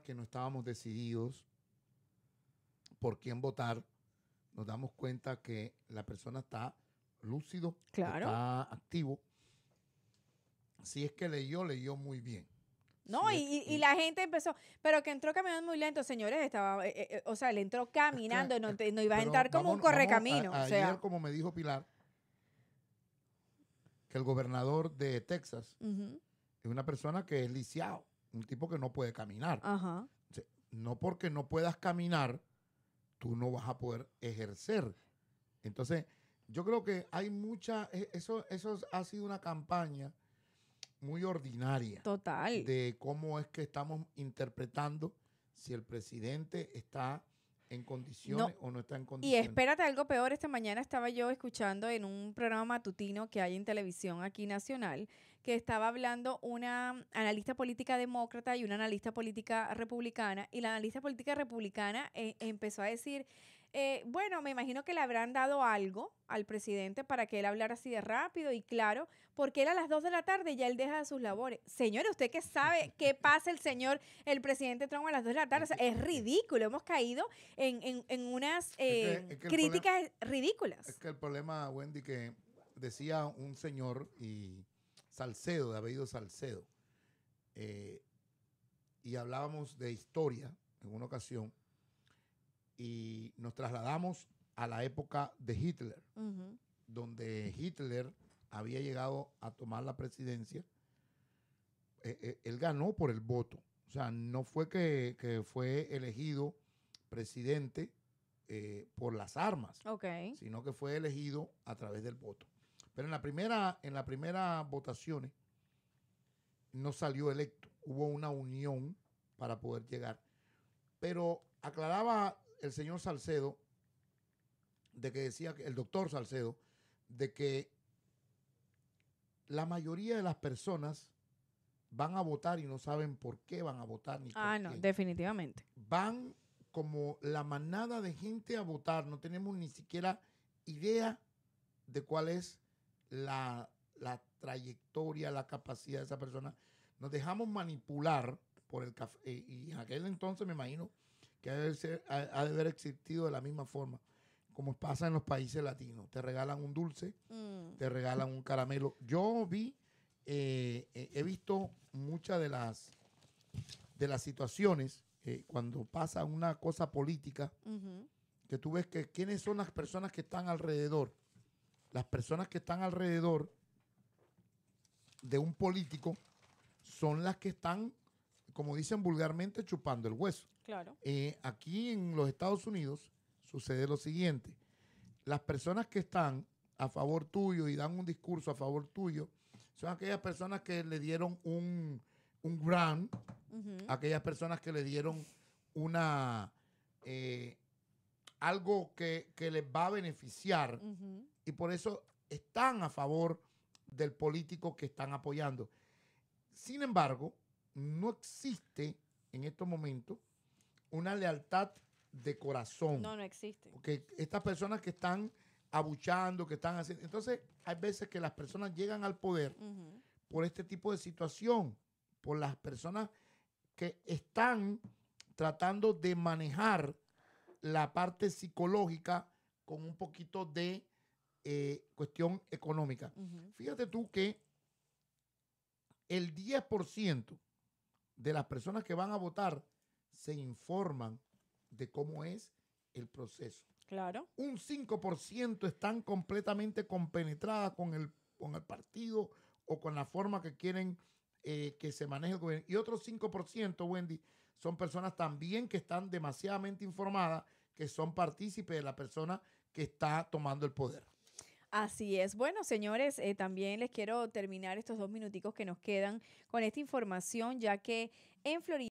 que no estábamos decididos por quién votar, nos damos cuenta que la persona está lúcido, está activo. Si es que leyó, leyó muy bien. No, y, la gente empezó, pero que entró caminando muy lento, señores, estaba, eh, eh, eh, o sea, le entró caminando, no, iba a entrar como un correcamino. o sea. como me dijo Pilar, que el gobernador de Texas es una persona que es lisiado un tipo que no puede caminar. No porque no puedas caminar, tú no vas a poder ejercer. Entonces, yo creo que hay mucha, e, eso, eso ha sido una campaña muy ordinaria. Total. De cómo es que estamos interpretando si el presidente está en condiciones o no está en condiciones. Y espérate algo peor, esta mañana estaba yo escuchando en un programa matutino que hay en televisión aquí nacional, que estaba hablando una analista política demócrata y una analista política republicana, y la analista política republicana eh, empezó a decir eh, bueno, me imagino que le habrán dado algo al presidente para que él hablara así de rápido y claro, porque era a las 2 de la tarde y ya él deja sus labores. Señores, ¿usted que sabe qué pasa el señor, el presidente Trump a las 2 de la tarde? es ridículo, hemos caído en, unas eh, críticas ridículas. Es que el problema, Wendy, que decía un señor y Salcedo, de apellido Salcedo, eh, y hablábamos de historia en una ocasión, y nos trasladamos a la época de Hitler, donde Hitler había llegado a tomar la presidencia. Eh, eh, él ganó por el voto. O sea, no fue que, fue elegido presidente eh, por las armas, sino que fue elegido a través del voto. Pero en la primera, en la primera votaciones no salió electo. Hubo una unión para poder llegar. Pero aclaraba el señor Salcedo, de que decía, el doctor Salcedo, de que la mayoría de las personas van a votar y no saben por qué van a votar. Ni ah, no, definitivamente. Van como la manada de gente a votar, no tenemos ni siquiera idea de cuál es la, la trayectoria, la capacidad de esa persona. Nos dejamos manipular por el café, y en aquel entonces me imagino que ha de, haber existido de la misma forma, como pasa en los países latinos. Te regalan un dulce, mm. te regalan un caramelo. Yo vi, eh, eh, he visto muchas de las, de las situaciones eh, cuando pasa una cosa política, que tú ves que quiénes son las personas que están alrededor. Las personas que están alrededor de un político son las que están como dicen vulgarmente, chupando el hueso. Claro. Eh, aquí en los Estados Unidos sucede lo siguiente. Las personas que están a favor tuyo y dan un discurso a favor tuyo son aquellas personas que le dieron un, un grant, aquellas personas que le dieron una... Eh, algo que, les va a beneficiar y por eso están a favor del político que están apoyando. Sin embargo, no existe en estos momentos una lealtad de corazón. No, no existe. Porque estas personas que están abuchando, que están haciendo... Entonces, hay veces que las personas llegan al poder por este tipo de situación, por las personas que están tratando de manejar la parte psicológica con un poquito de eh, cuestión económica. Fíjate tú que el 10% de las personas que van a votar se informan de cómo es el proceso. Claro. Un 5% están completamente compenetradas con el, con el partido o con la forma que quieren eh, que se maneje el gobierno. Y otro 5%, Wendy, son personas también que están demasiadamente informadas, que son partícipes de la persona que está tomando el poder. Así es. Bueno, señores, eh, también les quiero terminar estos dos minuticos que nos quedan con esta información, ya que en Florida...